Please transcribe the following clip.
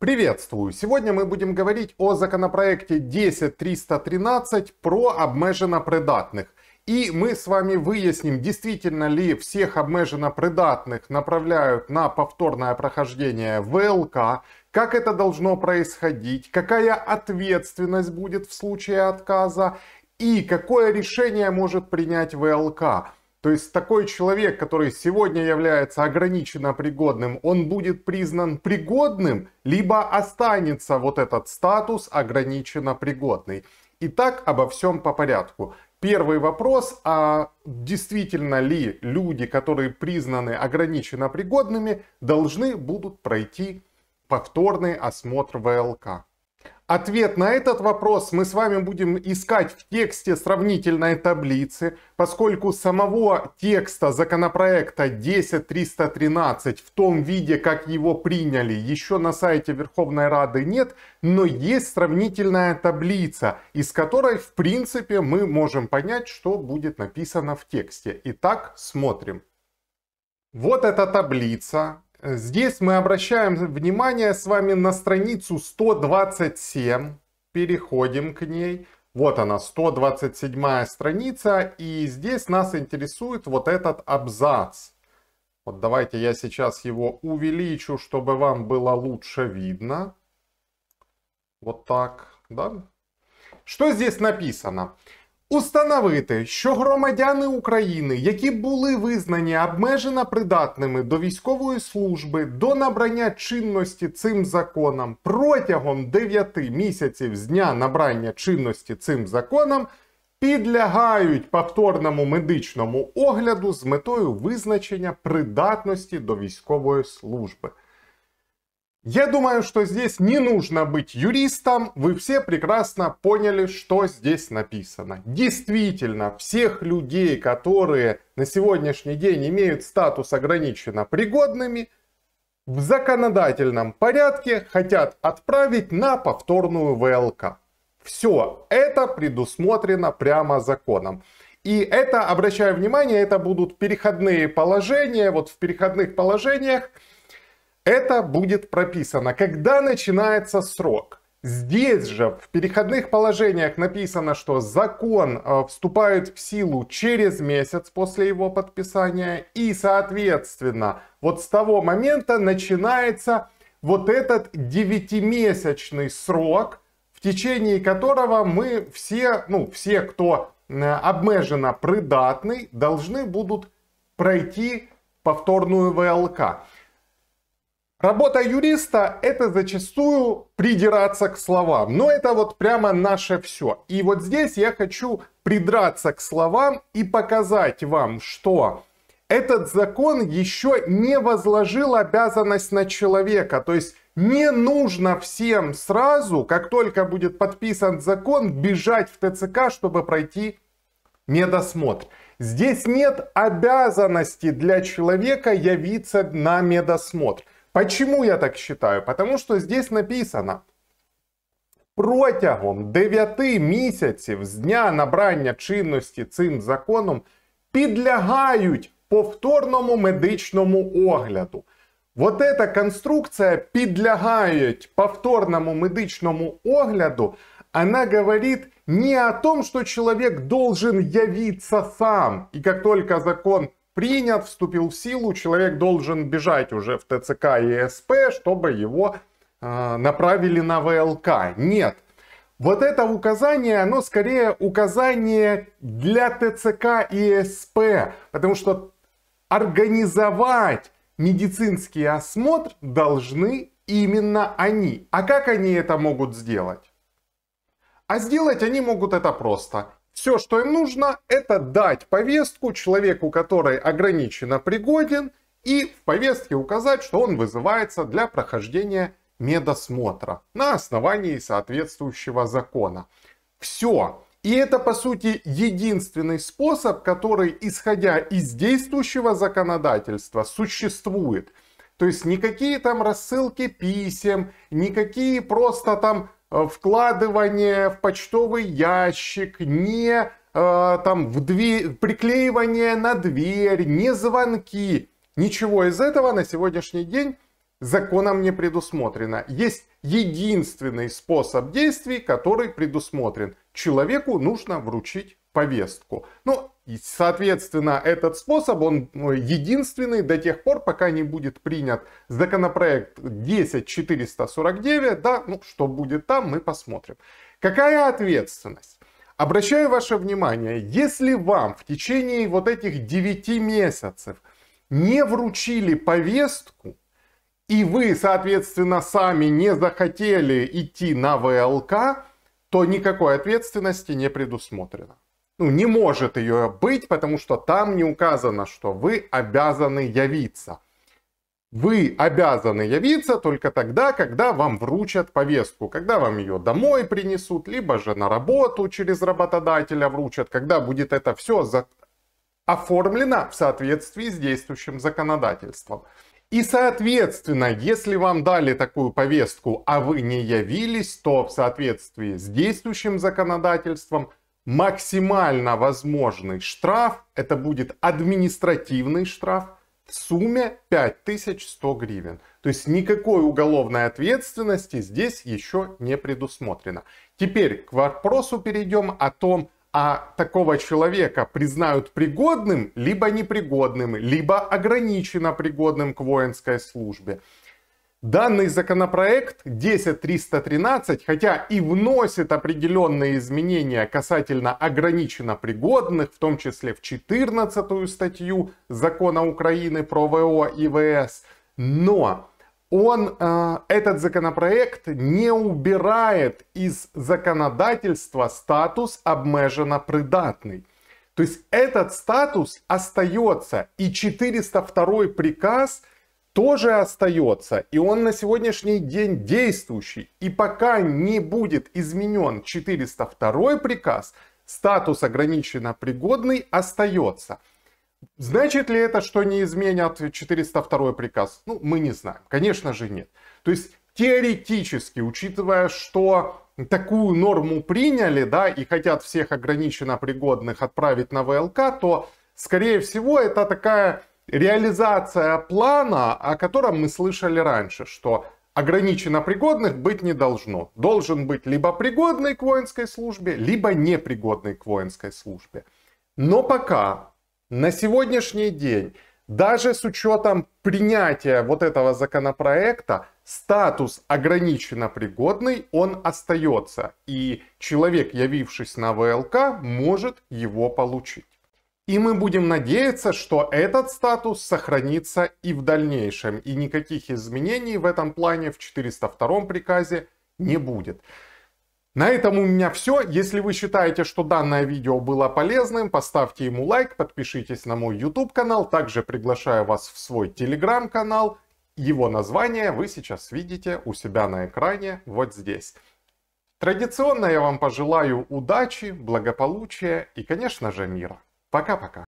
Приветствую! Сегодня мы будем говорить о законопроекте 10.313 про обмежено придатных. И мы с вами выясним, действительно ли всех обмежено придатных направляют на повторное прохождение ВЛК, как это должно происходить, какая ответственность будет в случае отказа и какое решение может принять ВЛК. То есть такой человек, который сегодня является ограниченно пригодным, он будет признан пригодным, либо останется вот этот статус ограниченно пригодный. Итак, обо всем по порядку. Первый вопрос, а действительно ли люди, которые признаны ограниченно пригодными, должны будут пройти повторный осмотр ВЛК? Ответ на этот вопрос мы с вами будем искать в тексте сравнительной таблицы, поскольку самого текста законопроекта 10313 в том виде, как его приняли, еще на сайте Верховной Рады нет, но есть сравнительная таблица, из которой в принципе мы можем понять, что будет написано в тексте. Итак, смотрим. Вот эта таблица, Э, здесь мы обращаем внимание с вами на страницу 127. Переходим к ней. Вот она, 127 страница. И здесь нас интересует вот этот абзац. Вот давайте я сейчас его увеличу, чтобы вам было лучше видно. Вот так, да? Что здесь написано? Установити, що громадяни України, які були визнані обмежено придатними до військової служби до набрання чинності цим законом протягом 9 місяців з дня набрання чинності цим законом, підлягають повторному медичному огляду з метою визначення придатності до військової служби. Я думаю, что здесь не нужно быть юристом, вы все прекрасно поняли, что здесь написано. Действительно, всех людей, которые на сегодняшний день имеют статус ограниченно пригодными, в законодательном порядке хотят отправить на повторную ВЛК. Все это предусмотрено прямо законом. И это, обращаю внимание, это будут переходные положения. Вот в переходных положениях это будет прописано, когда начинается срок. Здесь же в переходных положениях написано, что закон э, вступает в силу через месяц после его подписания и, соответственно, вот с того момента начинается вот этот девятимесячный срок, в течение которого мы все, ну, все, кто э, обмежено придатный, должны будут пройти повторную ВЛК. Работа юриста – это зачастую придираться к словам. Но это вот прямо наше все. И вот здесь я хочу придраться к словам и показать вам, что этот закон еще не возложил обязанность на человека. То есть не нужно всем сразу, как только будет подписан закон, бежать в ТЦК, чтобы пройти медосмотр. Здесь нет обязанности для человека явиться на медосмотр. Почему я так считаю? Потому что здесь написано. Протягом 9 місяців з дня набрання чинності цим законом підлягають повторному медичному огляду. Вот эта конструкция "підлягають повторному медичному огляду», она говорит не о том, что человек должен явиться сам, и как только закон принят, вступил в силу, человек должен бежать уже в ТЦК и СП, чтобы его э, направили на ВЛК. Нет. Вот это указание, оно скорее указание для ТЦК и СП, потому что организовать медицинский осмотр должны именно они. А как они это могут сделать? А сделать они могут это просто. Все, что им нужно, это дать повестку человеку, который ограниченно пригоден, и в повестке указать, что он вызывается для прохождения медосмотра на основании соответствующего закона. Все. И это, по сути, единственный способ, который, исходя из действующего законодательства, существует. То есть никакие там рассылки писем, никакие просто там Э, вкладывание в почтовый ящик, не э, там в дверь, приклеивание на дверь, не звонки. Ничего из этого на сегодняшний день законом не предусмотрено. Есть единственный способ действий, который предусмотрен. Человеку нужно вручить повестку. Но ну, соответственно, этот способ, он э, единственный до тех пор, пока не будет принят законопроект 10449. Да, ну что будет там, мы посмотрим. Какая ответственность? Обращаю ваше внимание, если вам в течение вот этих 9 месяцев не вручили повестку, и вы, соответственно, сами не захотели идти на ВЛК, то никакой ответственности не предусмотрено ну, не может ее быть, потому что там не указано, что вы обязаны явиться. Вы обязаны явиться только тогда, когда вам вручат повестку, когда вам ее домой принесут, либо же на работу через работодателя вручат, когда будет это все за... оформлено в соответствии с действующим законодательством. И, соответственно, если вам дали такую повестку, а вы не явились, то в соответствии с действующим законодательством – максимально возможный штраф, это будет административный штраф в сумме 5100 гривен. То есть никакой уголовной ответственности здесь еще не предусмотрено. Теперь к вопросу перейдем о том, а такого человека признают пригодным, либо непригодным, либо ограниченно пригодным к воинской службе. Данный законопроект 10313, хотя и вносит определенные изменения касательно ограниченно пригодных, в том числе в 14 статью закона Украины про ВО и ВС, но он, э, этот законопроект не убирает из законодательства статус обмежено придатный. То есть этот статус остается, и 402 приказ – тоже остается, и он на сегодняшний день действующий. И пока не будет изменен 402 приказ, статус ограниченно пригодный остается. Значит ли это, что не изменят 402 приказ? Ну, мы не знаем. Конечно же нет. То есть теоретически, учитывая, что такую норму приняли, да, и хотят всех ограниченно пригодных отправить на ВЛК, то, скорее всего, это такая реализация плана, о котором мы слышали раньше, что ограничено пригодных быть не должно. Должен быть либо пригодный к воинской службе, либо непригодный к воинской службе. Но пока, на сегодняшний день, даже с учетом принятия вот этого законопроекта, статус ограниченно пригодный, он остается. И человек, явившись на ВЛК, может его получить. И мы будем надеяться, что этот статус сохранится и в дальнейшем, и никаких изменений в этом плане в 402 приказе не будет. На этом у меня все. Если вы считаете, что данное видео было полезным, поставьте ему лайк, подпишитесь на мой YouTube канал. Также приглашаю вас в свой Telegram канал. Его название вы сейчас видите у себя на экране вот здесь. Традиционно я вам пожелаю удачи, благополучия и, конечно же, мира. Пока-пока.